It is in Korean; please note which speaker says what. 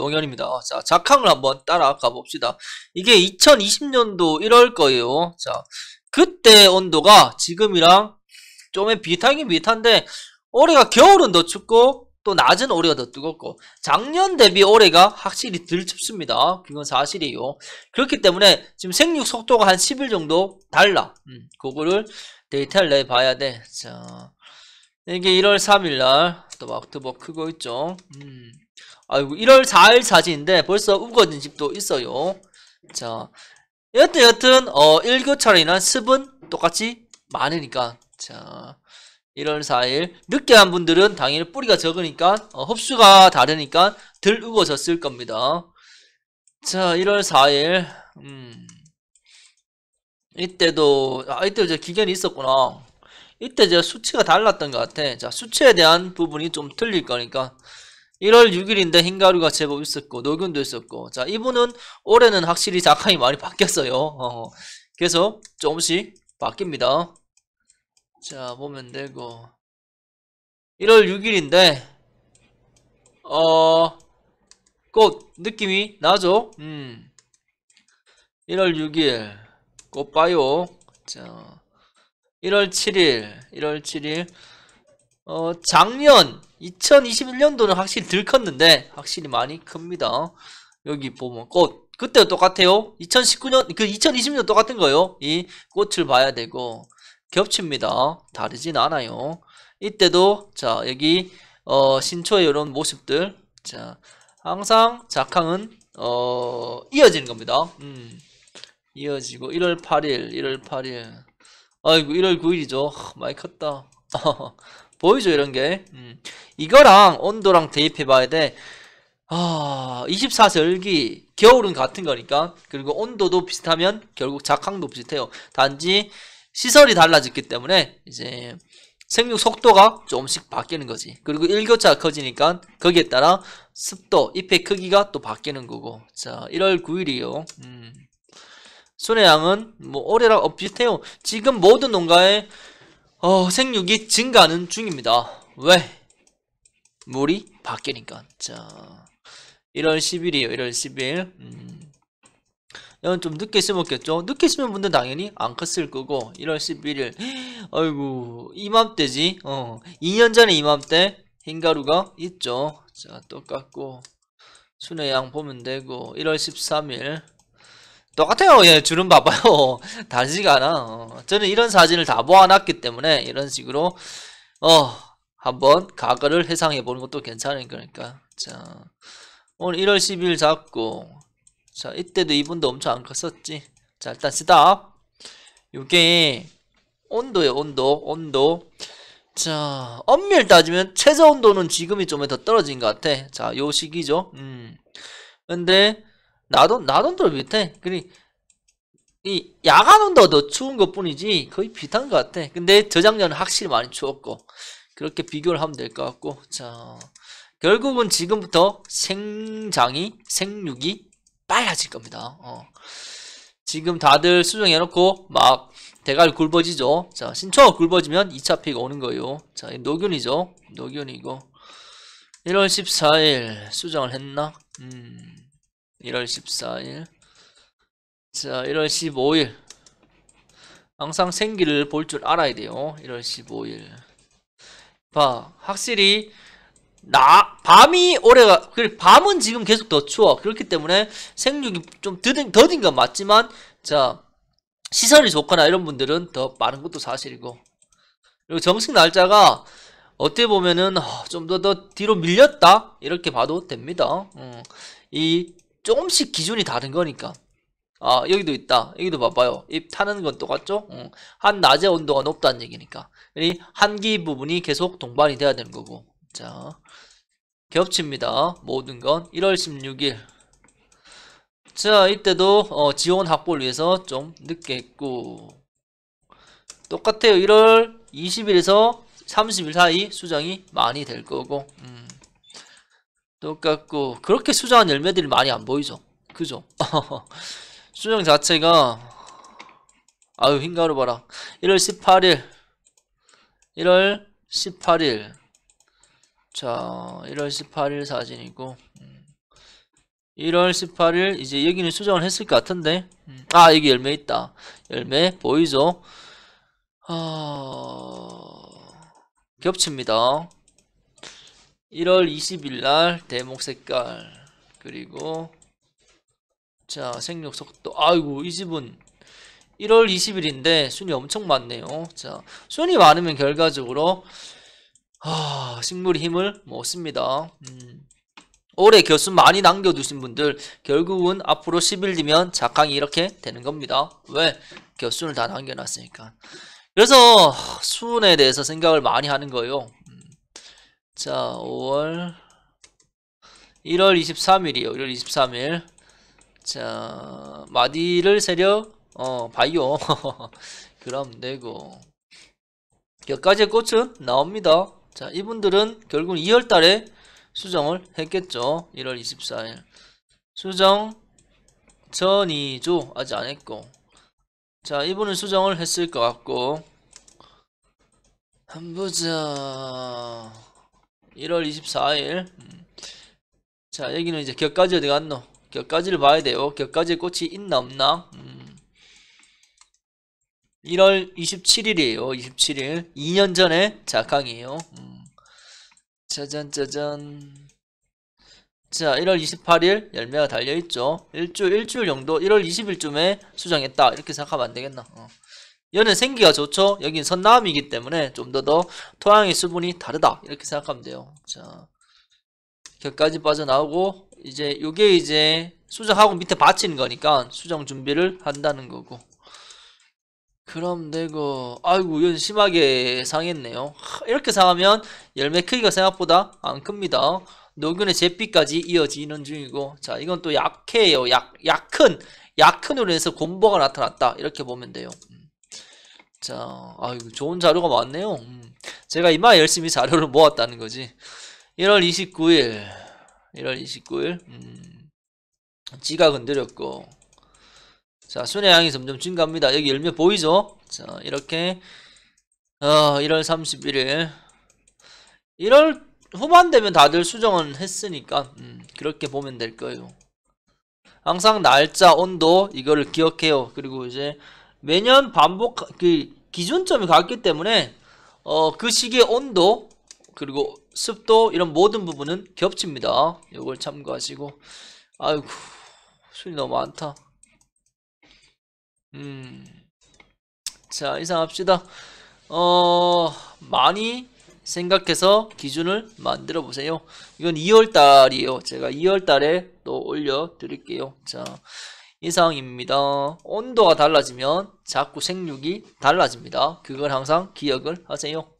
Speaker 1: 농현입니다. 자, 작항을 한번 따라가 봅시다. 이게 2020년도 1월 거예요. 자, 그때 온도가 지금이랑 좀 비슷하긴 비슷한데 올해가 겨울은 더 춥고 또 낮은 올해가 더 뜨겁고 작년 대비 올해가 확실히 덜 춥습니다. 그건 사실이에요. 그렇기 때문에 지금 생육 속도가 한 10일 정도 달라. 음, 그거를 데이터를 내봐야 돼. 자, 이게 1월 3일 날또 막트버 크고 있죠. 음. 아이고 1월 4일 사진인데 벌써 우거진 집도 있어요. 자, 여튼 여튼 어 1교차로 인한 습은 똑같이 많으니까 자 1월 4일 늦게 한 분들은 당연히 뿌리가 적으니까 어, 흡수가 다르니까 덜 우거졌을 겁니다. 자 1월 4일 음 이때도 아 이때도 제 기견이 있었구나. 이때 제가 수치가 달랐던 것 같아. 자 수치에 대한 부분이 좀 틀릴 거니까 1월 6일인데 흰가루가 제법 있었고 녹음도 있었고 자 이분은 올해는 확실히 작가이 많이 바뀌었어요 어, 어, 그래서 조금씩 바뀝니다 자 보면 되고 1월 6일인데 어 꽃 느낌이 나죠 음 1월 6일 꽃 봐요 자 1월 7일 1월 7일 어, 작년 2021년도는 확실히 덜 컸는데 확실히 많이 큽니다. 여기 보면 꽃 그때도 똑같아요. 2019년 그 2020년 똑같은 거요. 이 꽃을 봐야 되고 겹칩니다. 다르진 않아요. 이때도 자 여기 어, 신초의 이런 모습들 자 항상 작황은 어, 이어지는 겁니다. 음, 이어지고 1월 8일, 1월 8일 아이고 1월 9일이죠. 많이 컸다. 보이죠 이런 게 음. 이거랑 온도랑 대입해 봐야 돼 아, 24절기 겨울은 같은 거니까 그리고 온도도 비슷하면 결국 작황도 비슷해요 단지 시설이 달라졌기 때문에 이제 생육 속도가 조금씩 바뀌는 거지 그리고 일교차가 커지니까 거기에 따라 습도 잎의 크기가 또 바뀌는 거고 자 1월 9일이요 음. 순의 양은 뭐 올해랑 어, 비슷해요 지금 모든 농가에 어, 생육이 증가하는 중입니다. 왜? 물이 바뀌니까. 자, 1월 10일이에요. 1월 10일. 음. 이건 좀 늦게 심었겠죠? 늦게 심은 분들 당연히 안 컸을 거고 1월 11일 아이고 이맘때지 어 2년 전에 이맘때 흰가루가 있죠 자 똑같고 순의 양 보면 되고 1월 13일 똑같아요. 예, 주름 봐봐요. 다르지가 않아. 어, 저는 이런 사진을 다 모아놨기 때문에 이런 식으로 어 한번 가글을 해상해보는 것도 괜찮은 거니까. 자 오늘 1월 10일 잡고 자 이때도 이분도 엄청 안 컸었지. 자 일단 스탑. 요게 온도예요. 온도. 온도. 자 엄밀 따지면 최저 온도는 지금이 좀 더 떨어진 것 같아. 자 요 시기죠. 음. 근데 나도 나도를 비슷해. 그리 이, 야간 온도더 추운 것 뿐이지 거의 비슷한 것 같아. 근데 저작년은 확실히 많이 추웠고. 그렇게 비교를 하면 될 것 같고. 자, 결국은 지금부터 생장이, 생육이 빨라질 겁니다. 어. 지금 다들 수정해놓고 막 대가리 굵어지죠. 자, 신초가 굵어지면 2차 피가 오는 거예요. 자, 노균이죠. 노균이고. 1월 14일 수정을 했나? 음. 1월 14일 자 1월 15일 항상 생기를 볼 줄 알아야 돼요 1월 15일 봐 확실히 나 밤이 오래가 밤은 지금 계속 더 추워 그렇기 때문에 생육이 좀 더딘 더딘 건 맞지만 자 시설이 좋거나 이런 분들은 더 많은 것도 사실이고 그리고 정식 날짜가 어떻게 보면은 어, 좀더더 더 뒤로 밀렸다 이렇게 봐도 됩니다. 음, 이 조금씩 기준이 다른 거니까 아 여기도 있다 여기도 봐봐요 입 타는 건 똑같죠 응. 한 낮의 온도가 높다는 얘기니까 이 한기 부분이 계속 동반이 돼야 되는 거고 자 겹칩니다 모든 건 1월 16일 자 이때도 어, 지원 확보를 위해서 좀 늦게 했고 똑같아요 1월 20일에서 30일 사이 수정이 많이 될 거고 음. 똑같고 그렇게 수정한 열매들이 많이 안 보이죠 그죠 수정 자체가 아유 흰가루 봐라 1월 18일 1월 18일 자 1월 18일 사진이고 1월 음. 18일 이제 여기는 수정을 했을 것 같은데 음. 아 여기 열매 있다 열매 보이죠 어... 겹칩니다 1월 20일 날 대목 색깔 그리고 자 생육 속도 아이고 이 집은 1월 20일인데 순이 엄청 많네요 자 순이 많으면 결과적으로 아, 식물이 힘을 못 씁니다 음. 올해 교수 많이 남겨두신 분들 결국은 앞으로 10일 뒤면 작황이 이렇게 되는 겁니다 왜? 교수를 다 남겨놨으니까 그래서 수운에 대해서 생각을 많이 하는 거예요 자 5월 1월 23일이요 1월 23일 자 마디를 세려어 바이오 그럼 내고몇 가지의 꽃은 나옵니다 자 이분들은 결국 2월달에 수정을 했겠죠 1월 24일 수정 전이죠 아직 안했고 자 이분은 수정을 했을 것 같고 한번 보자 1월 24일 음. 자 여기는 이제 격가지 어디 갔노 격가지를 봐야 돼요 격가지에 꽃이 있나 없나 1월 음. 27일이에요 27일 2년 전에 자강이에요 음. 짜잔 짜잔 자 1월 28일 열매가 달려있죠 일주일 일주일 정도 1월 20일쯤에 수정했다 이렇게 생각하면 안되겠나 어. 열은 생기가 좋죠. 여긴 선나음이기 때문에 좀 더 더 토양의 수분이 다르다 이렇게 생각하면 돼요. 자, 격까지 빠져나오고 이제 요게 이제 수정하고 밑에 받치는 거니까 수정 준비를 한다는 거고. 그럼 내고 아이고 이건 심하게 상했네요. 이렇게 상하면 열매 크기가 생각보다 안 큽니다. 노균의 제피까지 이어지는 중이고 자 이건 또 약해요. 약 약큰 약큰으로 해서 곰보가 나타났다 이렇게 보면 돼요. 자, 아이고 좋은 자료가 많네요. 음, 제가 이마 열심히 자료를 모았다는 거지. 1월 29일, 1월 29일, 음, 지각 건드렸고, 자순회 양이 점점 증가합니다. 여기 열매 보이죠? 자 이렇게 어, 1월 31일, 1월 후반 되면 다들 수정은 했으니까 음, 그렇게 보면 될 거예요. 항상 날짜, 온도 이거를 기억해요. 그리고 이제 매년 반복 그 기준점이 같기 때문에 어, 그 시기의 온도 그리고 습도 이런 모든 부분은 겹칩니다. 이걸 참고하시고 아이고 술이 너무 많다. 음. 자, 이상합시다. 어, 많이 생각해서 기준을 만들어 보세요. 이건 2월 달이에요. 제가 2월 달에 또 올려 드릴게요. 자. 이상입니다. 온도가 달라지면 자꾸 생육이 달라집니다. 그걸 항상 기억을 하세요.